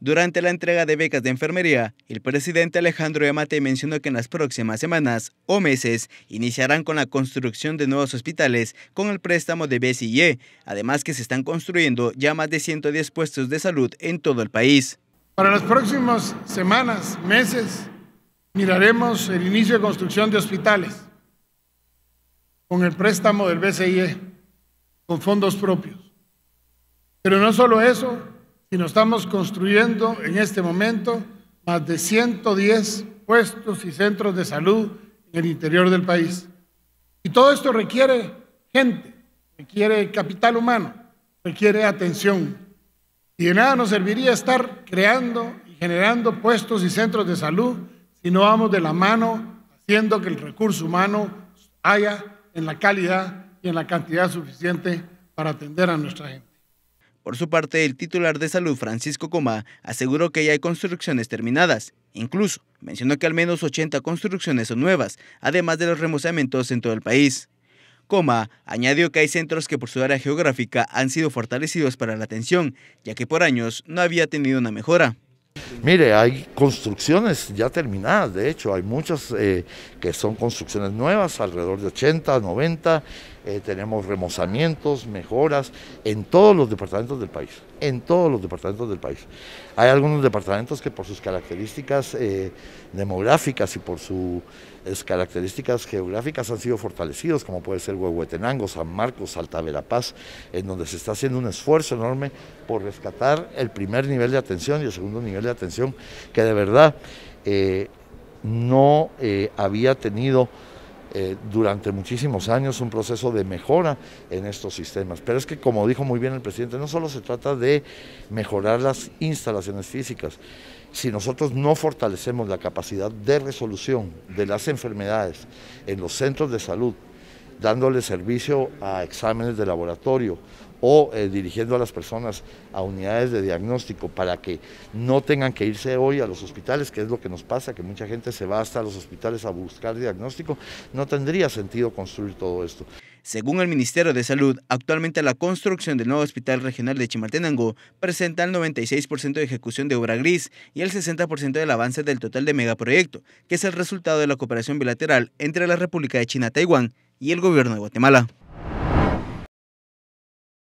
Durante la entrega de becas de enfermería, el presidente Alejandro Yamate mencionó que en las próximas semanas o meses iniciarán con la construcción de nuevos hospitales con el préstamo de BCIE, además que se están construyendo ya más de 110 puestos de salud en todo el país. Para las próximas semanas, meses, miraremos el inicio de construcción de hospitales con el préstamo del BCIE, con fondos propios. Pero no solo eso, nos estamos construyendo en este momento más de 110 puestos y centros de salud en el interior del país. Y todo esto requiere gente, requiere capital humano, requiere atención. Y de nada nos serviría estar creando y generando puestos y centros de salud si no vamos de la mano haciendo que el recurso humano haya en la calidad y en la cantidad suficiente para atender a nuestra gente. Por su parte, el titular de salud, Francisco Coma, aseguró que ya hay construcciones terminadas. Incluso mencionó que al menos 80 construcciones son nuevas, además de los remozamientos en todo el país. Coma añadió que hay centros que por su área geográfica han sido fortalecidos para la atención, ya que por años no había tenido una mejora. Mire, hay construcciones ya terminadas, de hecho, hay muchas eh, que son construcciones nuevas, alrededor de 80, 90, eh, tenemos remozamientos, mejoras en todos los departamentos del país, en todos los departamentos del país. Hay algunos departamentos que por sus características eh, demográficas y por sus eh, características geográficas han sido fortalecidos, como puede ser Huehuetenango, San Marcos, Alta Verapaz, en donde se está haciendo un esfuerzo enorme por rescatar el primer nivel de atención y el segundo nivel de atención, que de verdad no había tenido eh, durante muchísimos años un proceso de mejora en estos sistemas. Pero es que, como dijo muy bien el presidente, no solo se trata de mejorar las instalaciones físicas, si nosotros no fortalecemos la capacidad de resolución de las enfermedades en los centros de salud, dándole servicio a exámenes de laboratorio o eh, dirigiendo a las personas a unidades de diagnóstico para que no tengan que irse hoy a los hospitales, que es lo que nos pasa, que mucha gente se va hasta los hospitales a buscar diagnóstico, no tendría sentido construir todo esto. Según el Ministerio de Salud, actualmente la construcción del nuevo Hospital Regional de Chimaltenango presenta el 96% de ejecución de obra gris y el 60% del avance del total de megaproyecto, que es el resultado de la cooperación bilateral entre la República de China-Taiwán y el gobierno de Guatemala.